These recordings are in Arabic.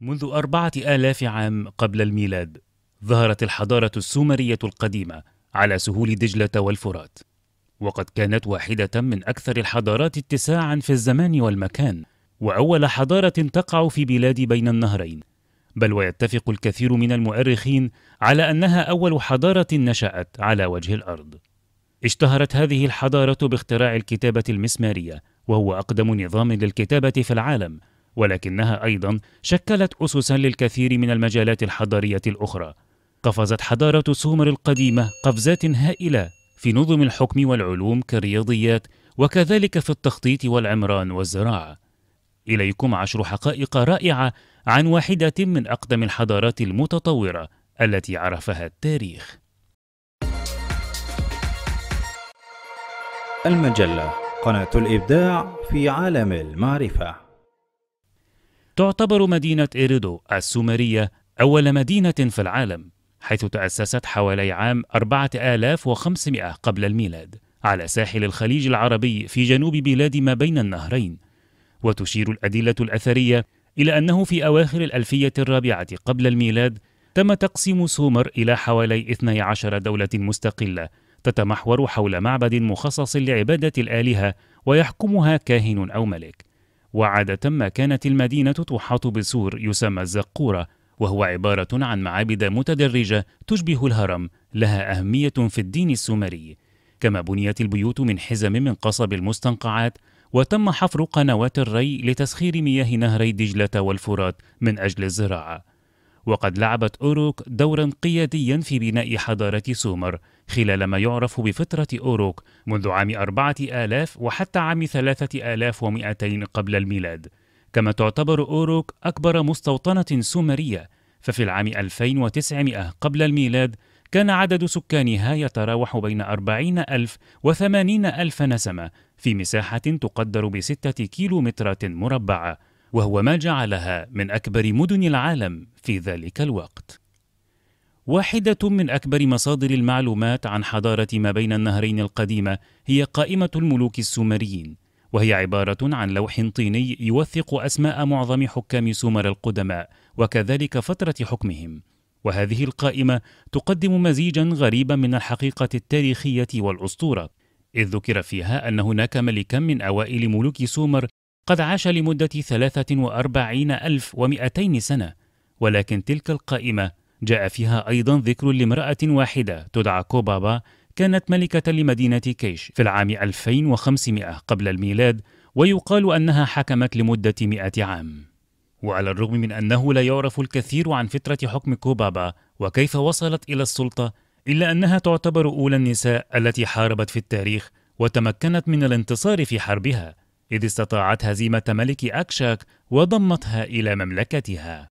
منذ أربعة آلاف عام قبل الميلاد ظهرت الحضارة السومرية القديمة على سهول دجلة والفرات وقد كانت واحدة من أكثر الحضارات اتساعا في الزمان والمكان وأول حضارة تقع في بلاد بين النهرين بل ويتفق الكثير من المؤرخين على أنها أول حضارة نشأت على وجه الأرض اشتهرت هذه الحضارة باختراع الكتابة المسمارية وهو أقدم نظام للكتابة في العالم ولكنها أيضا شكلت أسسا للكثير من المجالات الحضارية الأخرى قفزت حضارة سومر القديمة قفزات هائلة في نظم الحكم والعلوم كالرياضيات وكذلك في التخطيط والعمران والزراعة إليكم عشر حقائق رائعة عن واحدة من أقدم الحضارات المتطورة التي عرفها التاريخ المجلة قناة الإبداع في عالم المعرفة تعتبر مدينة إيريدو السومرية أول مدينة في العالم حيث تأسست حوالي عام 4500 قبل الميلاد على ساحل الخليج العربي في جنوب بلاد ما بين النهرين وتشير الأدلة الأثرية إلى أنه في أواخر الألفية الرابعة قبل الميلاد تم تقسيم سومر إلى حوالي 12 دولة مستقلة تتمحور حول معبد مخصص لعبادة الآلهة ويحكمها كاهن أو ملك وعادة ما كانت المدينة تحاط بسور يسمى الزقورة وهو عبارة عن معابد متدرجة تشبه الهرم لها أهمية في الدين السومري كما بنيت البيوت من حزم من قصب المستنقعات وتم حفر قنوات الري لتسخير مياه نهري دجلة والفرات من أجل الزراعة وقد لعبت أوروك دورا قياديا في بناء حضارة سومر خلال ما يعرف بفترة أوروك منذ عام 4000 وحتى عام 3200 قبل الميلاد كما تعتبر أوروك أكبر مستوطنة سومرية ففي العام 2900 قبل الميلاد كان عدد سكانها يتراوح بين 40 ألف و 80 ألف نسمة في مساحة تقدر بستة كيلومترات مربعة وهو ما جعلها من أكبر مدن العالم في ذلك الوقت واحدة من أكبر مصادر المعلومات عن حضارة ما بين النهرين القديمة هي قائمة الملوك السومريين، وهي عبارة عن لوح طيني يوثق أسماء معظم حكام سومر القدماء وكذلك فترة حكمهم. وهذه القائمة تقدم مزيجا غريبا من الحقيقة التاريخية والأسطورة، إذ ذكر فيها أن هناك ملكا من أوائل ملوك سومر قد عاش لمدة 43 ألف سنة، ولكن تلك القائمة جاء فيها أيضا ذكر لامرأة واحدة تدعى كوبابا كانت ملكة لمدينة كيش في العام 2500 قبل الميلاد ويقال أنها حكمت لمدة 100 عام وعلى الرغم من أنه لا يعرف الكثير عن فترة حكم كوبابا وكيف وصلت إلى السلطة إلا أنها تعتبر أولى النساء التي حاربت في التاريخ وتمكنت من الانتصار في حربها إذ استطاعت هزيمة ملك أكشاك وضمتها إلى مملكتها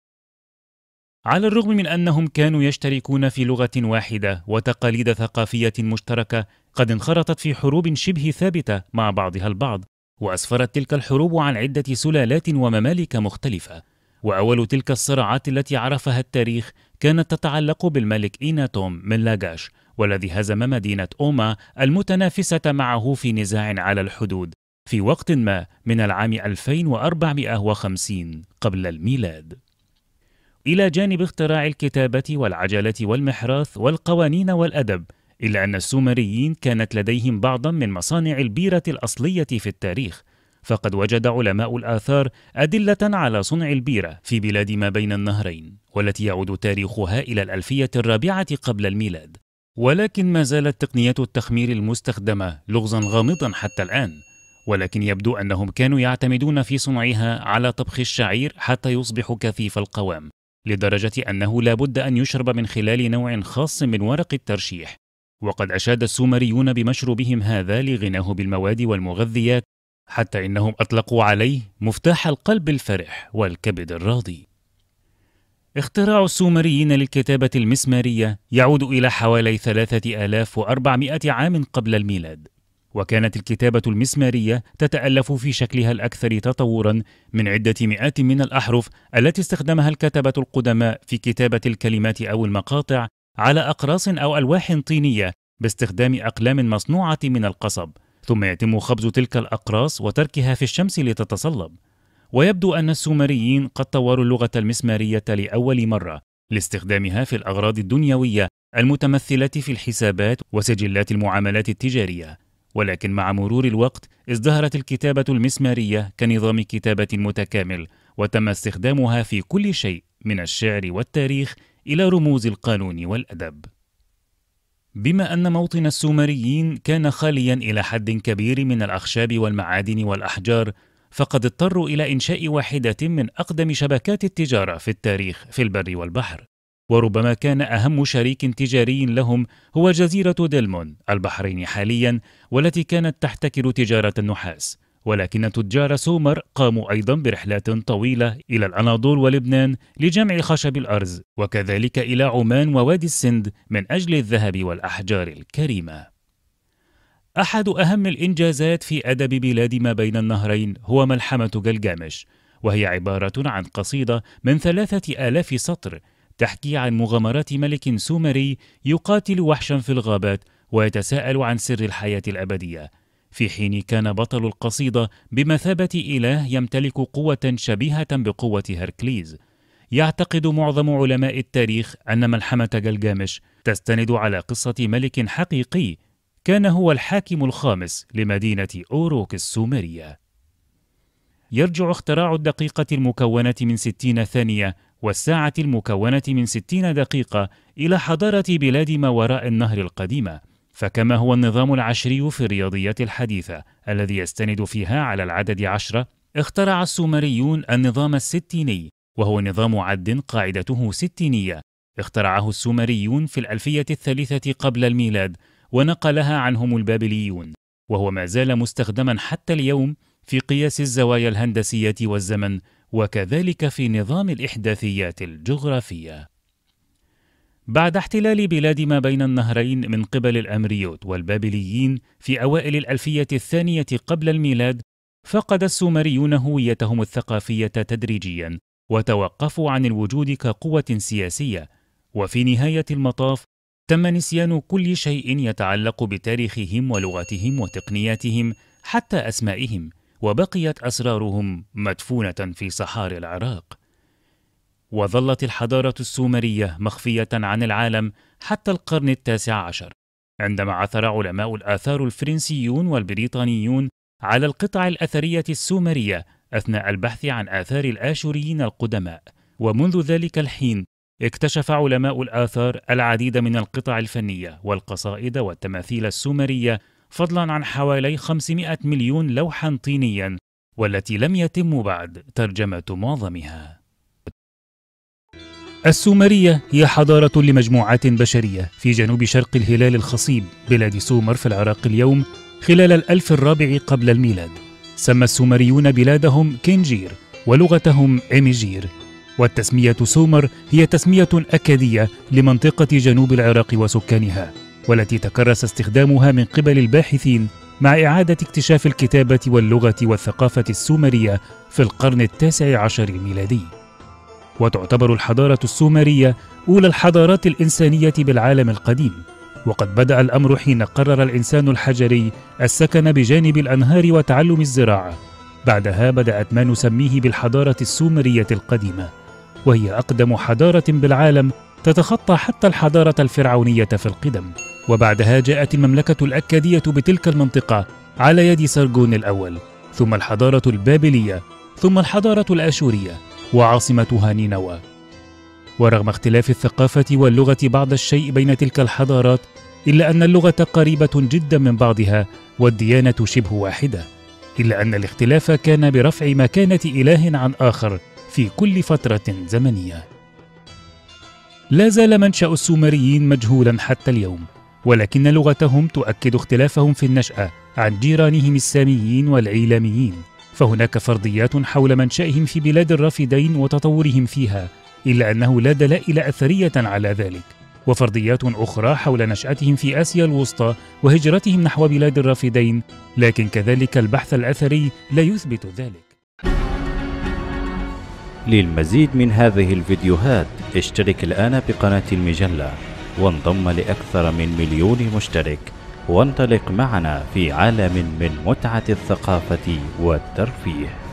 على الرغم من انهم كانوا يشتركون في لغه واحده وتقاليد ثقافيه مشتركه قد انخرطت في حروب شبه ثابته مع بعضها البعض واسفرت تلك الحروب عن عده سلالات وممالك مختلفه واول تلك الصراعات التي عرفها التاريخ كانت تتعلق بالملك ايناتوم من لاجاش والذي هزم مدينه اوما المتنافسه معه في نزاع على الحدود في وقت ما من العام 2450 قبل الميلاد إلى جانب اختراع الكتابة والعجلة والمحراث والقوانين والأدب، إلا أن السومريين كانت لديهم بعضا من مصانع البيرة الأصلية في التاريخ، فقد وجد علماء الآثار أدلة على صنع البيرة في بلاد ما بين النهرين، والتي يعود تاريخها إلى الألفية الرابعة قبل الميلاد. ولكن ما زالت تقنية التخمير المستخدمة لغزا غامضا حتى الآن، ولكن يبدو أنهم كانوا يعتمدون في صنعها على طبخ الشعير حتى يصبح كثيف القوام، لدرجة أنه لا بد أن يشرب من خلال نوع خاص من ورق الترشيح وقد أشاد السومريون بمشروبهم هذا لغناه بالمواد والمغذيات حتى إنهم أطلقوا عليه مفتاح القلب الفرح والكبد الراضي اختراع السومريين للكتابة المسمارية يعود إلى حوالي 3400 عام قبل الميلاد وكانت الكتابة المسمارية تتألف في شكلها الأكثر تطورا من عدة مئات من الأحرف التي استخدمها الكتبة القدماء في كتابة الكلمات أو المقاطع على أقراص أو ألواح طينية باستخدام أقلام مصنوعة من القصب، ثم يتم خبز تلك الأقراص وتركها في الشمس لتتصلب. ويبدو أن السومريين قد طوروا اللغة المسمارية لأول مرة لاستخدامها في الأغراض الدنيوية المتمثلة في الحسابات وسجلات المعاملات التجارية، ولكن مع مرور الوقت ازدهرت الكتابة المسمارية كنظام كتابة متكامل وتم استخدامها في كل شيء من الشعر والتاريخ إلى رموز القانون والأدب بما أن موطن السومريين كان خاليا إلى حد كبير من الأخشاب والمعادن والأحجار فقد اضطروا إلى إنشاء واحدة من أقدم شبكات التجارة في التاريخ في البر والبحر وربما كان أهم شريك تجاري لهم هو جزيرة ديلمون البحرين حاليا والتي كانت تحتكر تجارة النحاس ولكن تجار سومر قاموا أيضا برحلات طويلة إلى الأناضول ولبنان لجمع خشب الأرز وكذلك إلى عمان ووادي السند من أجل الذهب والأحجار الكريمة أحد أهم الإنجازات في أدب بلاد ما بين النهرين هو ملحمة جلجامش وهي عبارة عن قصيدة من ثلاثة آلاف سطر تحكي عن مغامرات ملك سومري يقاتل وحشا في الغابات ويتساءل عن سر الحياة الأبدية في حين كان بطل القصيدة بمثابة إله يمتلك قوة شبيهة بقوة هركليز يعتقد معظم علماء التاريخ أن ملحمة جلجامش تستند على قصة ملك حقيقي كان هو الحاكم الخامس لمدينة أوروك السومرية يرجع اختراع الدقيقة المكونة من 60 ثانية والساعة المكونة من 60 دقيقة إلى حضارة بلاد ما وراء النهر القديمة، فكما هو النظام العشري في الرياضيات الحديثة الذي يستند فيها على العدد عشرة، اخترع السومريون النظام الستيني، وهو نظام عد قاعدته ستينية، اخترعه السومريون في الألفية الثالثة قبل الميلاد، ونقلها عنهم البابليون، وهو ما زال مستخدما حتى اليوم في قياس الزوايا الهندسية والزمن وكذلك في نظام الإحداثيات الجغرافية. بعد احتلال بلاد ما بين النهرين من قبل الأمريوت والبابليين في أوائل الألفية الثانية قبل الميلاد، فقد السومريون هويتهم الثقافية تدريجياً، وتوقفوا عن الوجود كقوة سياسية، وفي نهاية المطاف تم نسيان كل شيء يتعلق بتاريخهم ولغتهم وتقنياتهم حتى أسمائهم، وبقيت اسرارهم مدفونه في صحاري العراق وظلت الحضاره السومريه مخفيه عن العالم حتى القرن التاسع عشر عندما عثر علماء الاثار الفرنسيون والبريطانيون على القطع الاثريه السومريه اثناء البحث عن اثار الاشوريين القدماء ومنذ ذلك الحين اكتشف علماء الآثار العديد من القطع الفنية والقصائد والتماثيل السومرية فضلا عن حوالي 500 مليون لوحا طينيا والتي لم يتم بعد ترجمة معظمها السومرية هي حضارة لمجموعات بشرية في جنوب شرق الهلال الخصيب بلاد سومر في العراق اليوم خلال الألف الرابع قبل الميلاد سمى السومريون بلادهم كينجير ولغتهم إميجير والتسمية سومر هي تسمية أكادية لمنطقة جنوب العراق وسكانها والتي تكرس استخدامها من قبل الباحثين مع إعادة اكتشاف الكتابة واللغة والثقافة السومرية في القرن التاسع عشر الميلادي. وتعتبر الحضارة السومرية أولى الحضارات الإنسانية بالعالم القديم، وقد بدأ الأمر حين قرر الإنسان الحجري السكن بجانب الأنهار وتعلم الزراعة. بعدها بدأت ما نسميه بالحضارة السومرية القديمة، وهي أقدم حضارة بالعالم تتخطى حتى الحضارة الفرعونية في القدم. وبعدها جاءت المملكة الأكادية بتلك المنطقة على يد سرجون الأول ثم الحضارة البابلية ثم الحضارة الآشورية وعاصمتها نينوى ورغم اختلاف الثقافة واللغة بعض الشيء بين تلك الحضارات إلا أن اللغة قريبة جدا من بعضها والديانة شبه واحدة إلا أن الاختلاف كان برفع مكانة إله عن آخر في كل فترة زمنية لا زال منشأ السومريين مجهولا حتى اليوم ولكن لغتهم تؤكد اختلافهم في النشأة عن جيرانهم الساميين والعيلاميين فهناك فرضيات حول منشأهم في بلاد الرافدين وتطورهم فيها إلا أنه لا دلائل أثرية على ذلك وفرضيات أخرى حول نشأتهم في آسيا الوسطى وهجرتهم نحو بلاد الرافدين لكن كذلك البحث الأثري لا يثبت ذلك للمزيد من هذه الفيديوهات اشترك الآن بقناة المجلة وانضم لأكثر من مليون مشترك وانطلق معنا في عالم من متعة الثقافة والترفيه